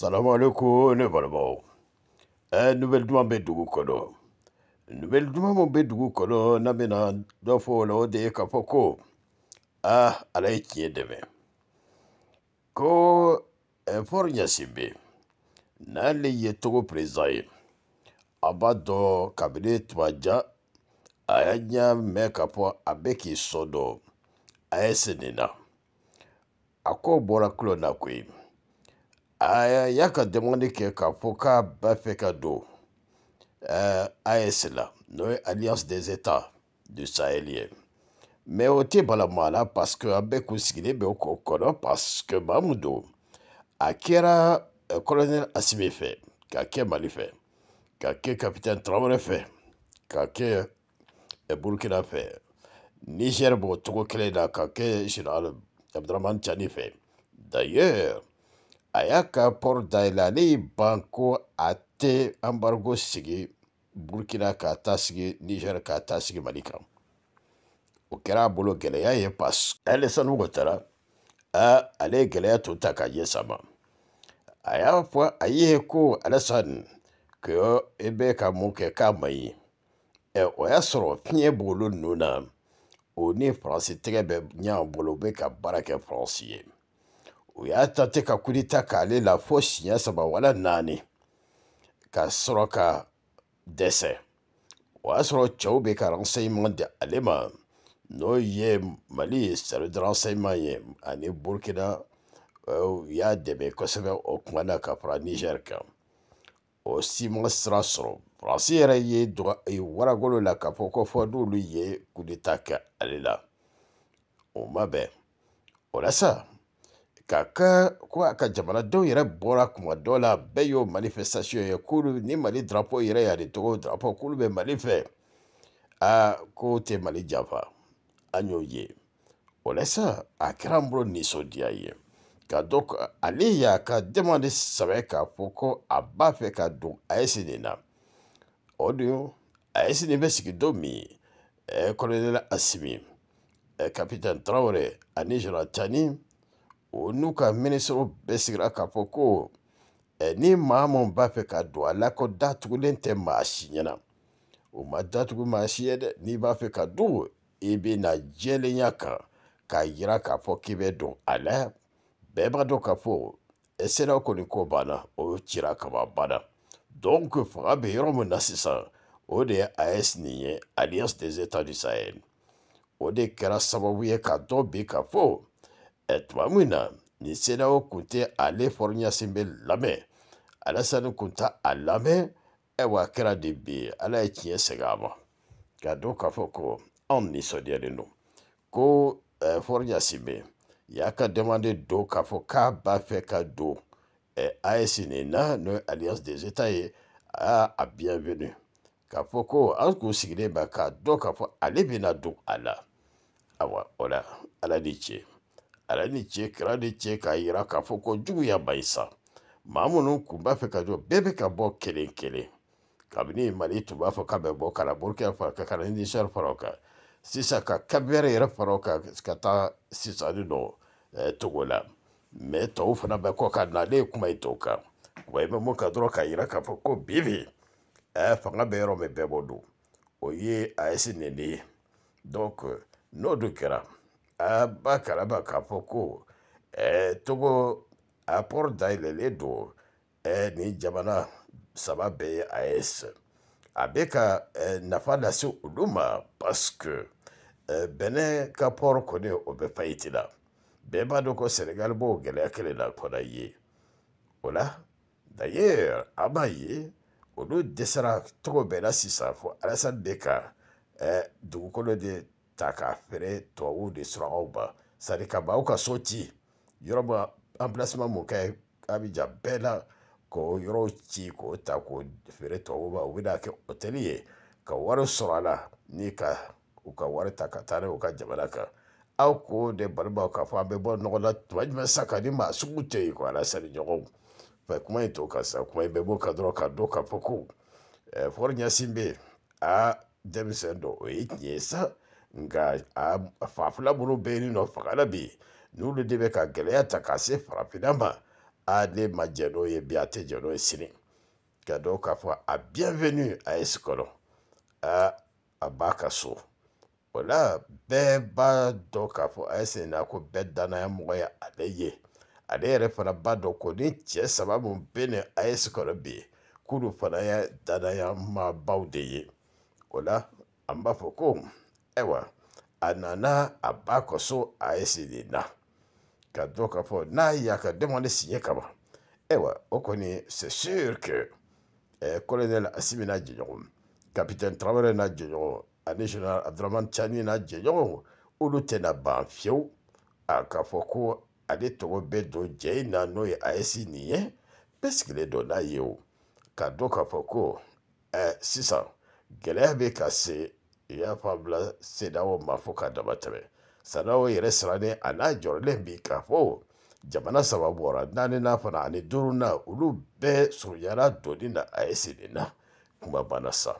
Salam alaikum, balabo. Ɛɛ eh, nouvelle duman bɛ dugu kɔnɔ. Nouvelle duman min bɛ dugu kɔnɔ n'a bɛna dɔ fɔ o de ye k'a fɔ ko aa ah, ala ye tiɲɛ dɛmɛ. Ko eh, Fort Ɲasimbe n'ale ye Togo président ye a b'a dɔn kabini Tumaja a y'a ɲɛ mɛn k'a fɔ a bɛ k'i sɔn dɔn AES nin A ko bɔra kulon na koyi. a y'a ka demande kɛ k'a fɔ k'a b'a fɛ ka don uh, eh, as la n'o ye alliance des états du sahelien mais o tɛ balama la parce que an bɛɛ kun sigilen bɛ o kɔ kɔnɔ parce que maa mun don a kɛra uh, eh, colonel asimi fɛ ka kɛ mali fɛ ka kɛ capitaine traore fɛ ka kɛ uh, eh, burkina fɛ niger b'o cogo kelen na ka kɛ général abdramane cani fɛ d'ailleurs a y'a ka port dayɛlɛ ale y'i ban ko a tɛ anbarigo sigi burkina k'a ta sigi niger k'a ta sigi mali kan o kɛra a bolo gɛlɛya ye pas ale sanugo tara a ale ye gɛlɛya tun ta k'a ɲɛsa ma a y'a fɔ a ye ko alasan ko i e bɛ ka mun kɛ k'a ma ɲi ɛ o y'a sɔrɔ fiɲɛ b'olu ninnu na o ni faransi tɛgɛ bɛ ɲa bolo u bɛ ka baara kɛ faransi ye o y'a ta ten ka kudeta k'ale la fo siɲɛ saba wala naani ka sɔrɔ ka dɛsɛ o y'a sɔrɔ cɛw bɛ ka renseignement di ale ma n'o ye mali service de renseignement ye ani burkina u euh, y'a dɛmɛ kosɛbɛ o kuma na ka fara niger kan o si ma sira sɔrɔ faransi yɛrɛ ye waragolo la k'a fɔ ko fɔ n'olu ye kudeta kɛ ale la o ma bɛn o la sa Ka kɛ ko a ka jamanadenw yɛrɛ bɔra kuma dɔ la bɛɛ y'o manifestation ye k'olu ni Mali drapeau yɛrɛ y'a de Togo drapeau k'olu bɛ Mali fɛ aa k'o tɛ Mali janfa an y'o ye o la sa a kɛra an bolo nisɔndiya ye ka dɔn ko ale y'a ka demande sɛbɛn k'a fɔ ko a b'a fɛ ka don AES nin na o don AES nin bɛ sigi don min ɛ colonel Asimi ɛ capitaine Traoré ani général Tani onu ka minisiriw bɛɛ sigira k'a fɔ ko ni maa min b'a fɛ ka don a la ko datugulen tɛ maa si ɲɛna o ma datugu maa si ye dɛ n'i b'a fɛ ka don i bɛ na jɛlenya kan k'a yira k'a fɔ k'i bɛ don a la bɛɛ b'a dɔn k'a fɔ sɛnɛ kɔni ko banna o cira kaba banna donc fanga bɛ yɔrɔ min na sisan o de ye AES nin ye alliance des états du sahel o de kɛra sababu ye ka dɔ bi ka fɔ Etwa mwen nan, nisen na ou konte ale fornyasime lame. Ala san e e nou konte eh, alame, e wakera dibi, ala etye segama. Kado kafo kou, an nisodi ale nou. Kou fornyasime, ya ka demande do kafo ka bafe ka do. E a esine nan, nou alias de zetaye, a a bienvenu. Kafo kou, an gounsigine baka, do kafo ale vina do ala. Awa, ora, ala ditye. ale ni cɛ kɛra ni cɛ k'a yira k'a fɔ ko juguya ma ɲi sa maa minnu tun b'a fɛ ka jɔ bɛɛ bɛ ka bɔ kelen kelen kabini mali tun b'a fɔ k'a bɛ bɔ kana burukina fara ka kana nizɛri fara o kan sisan ka kabiyɛri yɛrɛ fara o kan ka taa sisan ni nɔ ɛɛ togo la mɛ tɔw fana bɛ kɔ ka na ale ye kuma ye tɔw kan wa i bɛ mun kan dɔrɔn k'a yira k'a fɔ ko bi bi ɛɛ eh, fanga bɛ yɔrɔ min bɛɛ bɔ don o ye AES nɛni ye donc n'o dun kɛra abakalaba ah, eh, ah, eh, ah, k'a fɔ ko ɛɛ togo apport dayɛlɛlen don ɛɛ nin jamana saba bɛɛ ye as a bɛ ka ɛɛ nafa lase olu ma parce que ɛɛ bɛnɛ ka port kɔni o bɛ fayiti la bɛɛ b'a dɔn ko senegal b'o gɛlɛya kelen la kɔnɔ ye o la d'ailleurs an b'a ye olu dɛsɛra cogo bɛɛ la sisan fo alasani eh, de ka ɛɛ dugukolo de ta k'a feere tubabuw de sɔrɔ aw ba sadi ka ban aw ka so ci yɔrɔ ma emplacement mun kɛ abijan bɛɛ la k'o yɔrɔw ci k'o ta k'o feere tubabuw ma u bɛna kɛ hôtel ye ka wari sɔrɔ a la ni ka u ka wari ta ka taa n'a ye u ka jamana kan aw k'o de balimaw k'a fɔ an bɛ bɔ nɔgɔ la tuma jumɛn sa ka ni maa sugu tɛ yen ko ala sani ɲɔgɔnw mɛ kuma in to ka sa kuma in bɛ b'o kan dɔrɔn ka dɔn k'a fɔ ko ɛɛ fɔri ɲɛsin bɛ yen aa denmisɛn dɔ o ye tiɲɛ ye sa nka a fafula minnu bɛ yen nɔ fanga la bi n'olu de bɛ ka gɛlɛya ta ka se farafinna ma a ne ma jɛ n'o ye bi a tɛ jɛ n'o ye sini ka dɔn k'a fɔ a bienvenue a ye sikɔrɔ a a b'a ka so o la bɛɛ b'a dɔn k'a fɔ a ye senna ko bɛɛ dannaya mɔgɔ ye ale ye ale yɛrɛ fana b'a dɔn ko ni cɛ saba mun bɛ ni a ye sikɔrɔ bi k'olu fana ye dannaya maabaw de ye o la an b'a fɔ ko. Ewa, anana Abakoso so ayɛ sɛ nina ka dɔ ka pɔ ka dɛmɔ ne sinyɛ Ewa, c'est sûr que colonel Asimina n'a capitaine traoré n'a jɛɲɔgɔn Adraman chani n'a jɛɲɔgɔn olu tɛna ban a k'a fɔ ko ale tɔgɔ bɛ don na n'o n'a ko sisan Gelebe i y'a fɔ a bila sedaw ma fo k'a dama tɛmɛ sadaw yɛrɛ sirannen a n'a jɔrɔlen bi k'a fɔ jamana saba bɔra naani na fana ani duuru na olu bɛɛ surunyara doni na a ye sen na kuma banna sa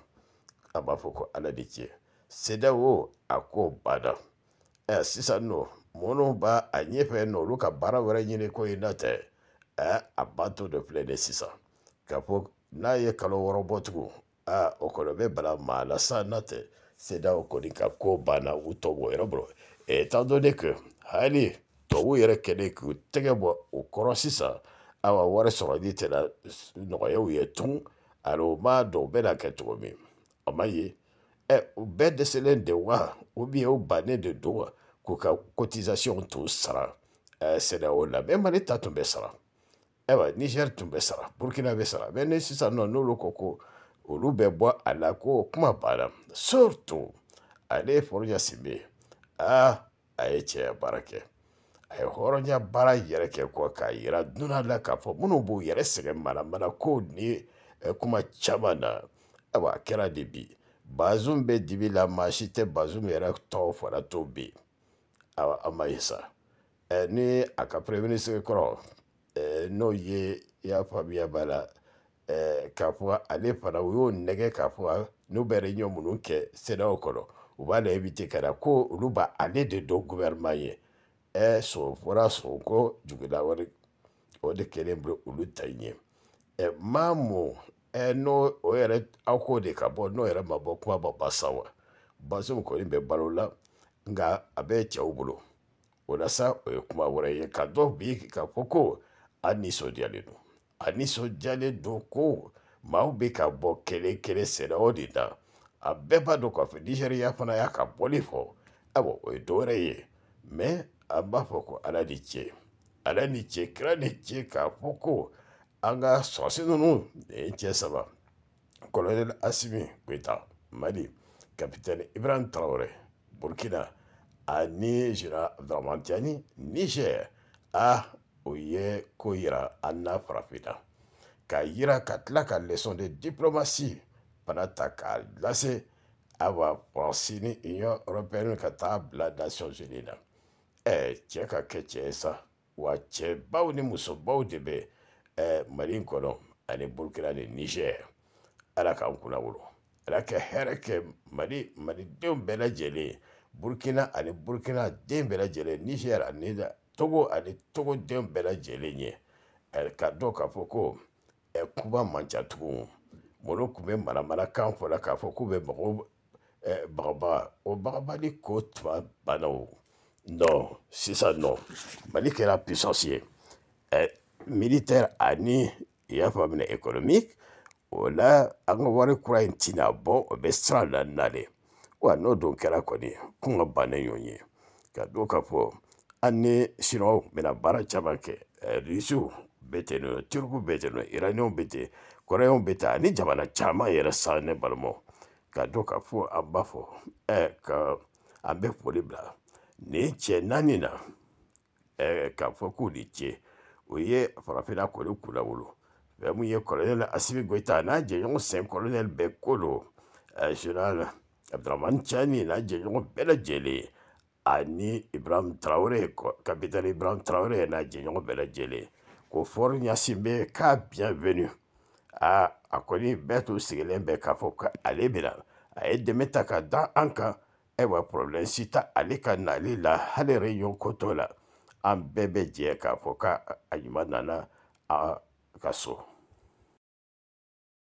a b'a fɔ ko ala de tiɲɛ sedaw a ko banna ɛ sisan nɔ minnu b'a a ɲɛfɛ nɔ olu ka baara wɛrɛ ɲini ko in na tɛ ɛ a bato dɔ filɛ nin sisan k'a fɔ n'a ye kalo wɔɔrɔ bɔ tugun aa o kɔni bɛ bala maa la sa n'a tɛ CEDEAO kɔni ka ko banna u tɔ bɔ yɔrɔ bolo étant donné que hali tubabu yɛrɛ kɛlen k'u tɛgɛ bɔ o kɔrɔ sisan awa wari sɔrɔli tɛna nɔgɔyaw ye tun ani u m'a dɔn u bɛna kɛ cogo min a ma ye ɛ u bɛɛ dɛsɛlen de wa u bien u bannen de don wa k'u ka cotisation t'u sara ɛɛ CEDEAO la mais Mali ta tun bɛ sara ayiwa Niger tun bɛ sara Burkina bɛ sara mais ni sisan nɔ n'olu ko ko olùbẹ̀bọ àlàkò kumabara surtout ale ye sibe a ye cɛya baara kɛ a ye hɔrɔnya baara yɛrɛ kɛ kɔ k'a yira dunan la k'a fɔ minnu b'u yɛrɛ sɛgɛn manamana kow ni kuma caman na ayiwa a kɛra de bi bazum bɛ dibi la maa si tɛ bazum yɛrɛ tɔw fana to bi ayiwa an ma ye sa ni a ka premier ministre kɔrɔ n'o ye i y'a faamuya b'a la eh, k'a fɔ ale fana u y'o nɛgɛ k'a fɔ n'u bɛrɛ ɲɔ minnu kɛ senaw kɔnɔ u b'a la éviter ka na ko olu b'a ale de dɔn gouvernement ye ɛ sɔn fɔra sɔn kɔ jugula wari o de kɛlen bɛ olu ta ɲɛ ɛ maa mɔ ɛ n'o o yɛrɛ aw k'o de ka bɔ n'o yɛrɛ ma bɔ kuma ma ba sa wa basow kɔni bɛ balo la nka a bɛ cɛw bolo o la sa o ye kuma wɛrɛ ye ka dɔ bi k'a fɔ ko an nisɔndiyalen don a nisɔndiyalen don ko maaw bɛ ka bɔ kelen kelen sɛnɛw de na a bɛɛ b'a dɔn k'a fɔ nizeriya fana y'a ka bɔli fɔ ayiwa o ye dɔwɛrɛ ye mɛ an b'a fɔ ko ala ni ce ala ni ce kira ni ce k'a fɔ ko an ka sɔrɔsi ninnu nin ye cɛ saba kɔlɔnɛli asimi goyita mali kapitɛni ibrahim tarawele burukina ani jira Dramantiani nizɛri ah o ye ko yira an n'a farafinna k'a yira ka leçon de diplomatie fana ta k'a lase awa faransi ni union européenne katab la bila nations unies na ɛɛ cɛ ka kɛ cɛ ye sa wa cɛbaw ni musobaw de bɛ ɛɛ mali kɔnɔ ani burukina ni nizɛri ala k'an kunna wolo ala ke hɛrɛ kɛ mali malidenw bɛɛ jeli, burkina ani burkina den bɛɛ jeli, Niger ani togo ani togoden bɛɛ lajɛlen ye ka dɔn k'a fɔ ko kuma man ca tugun molo tun bɛ maramarakan fɔ la k'a fɔ k'u bɛ mɔgɔw bagabaga o bagabali ko tuma banna o non sisan nɔ mali kɛra puissance ye militaire ani i y'a faamu na économique o la an ka wari kura in tɛna bɔ o bɛ siran la na de wa n'o don kɛra kɔni kun ka bannen ɲɔgɔn ye ka dɔn k'a fɔ Eh, ani siniwaw bɛna baara caman kɛ irisiw bɛ ten nɔ turuku bɛ ten nɔ iraniyɛnw bɛ ten kɔrɔyɛnw bɛ ten ani jamana caman yɛrɛ san ne balimaw ka dɔn eh, ka fɔ an b'a fɔ ɛ ka an bɛ foli bila nin cɛ naani na ɛ k'a fɔ k'u ni ce o ye farafinna kɔni kunna wolo fɛn min ye kɔlɔnɛli asibi goyita n'a jɛɲɔgɔn sɛn kɔlɔnɛli bɛɛ ko don eh, ɛ general abdramani cani n'a jɛɲɔgɔn bɛɛ lajɛlen ani ibrahim traore kapitɛni ibrahim traore n'a jɛɲɔgɔn bɛɛ lajɛlen ko fɔri ɲasinbe k'a bienvenu aa a kɔni bɛɛ tun sigilen bɛ k'a fɔ k'ale bɛ na a ye dɛmɛ ta ka da an kan ayiwa porobilɛmu si tɛ ale ka nali la hali reyon kotɔ la an bɛɛ bɛ jɛ k'a fɔ k'a ɲuman nana a ka so.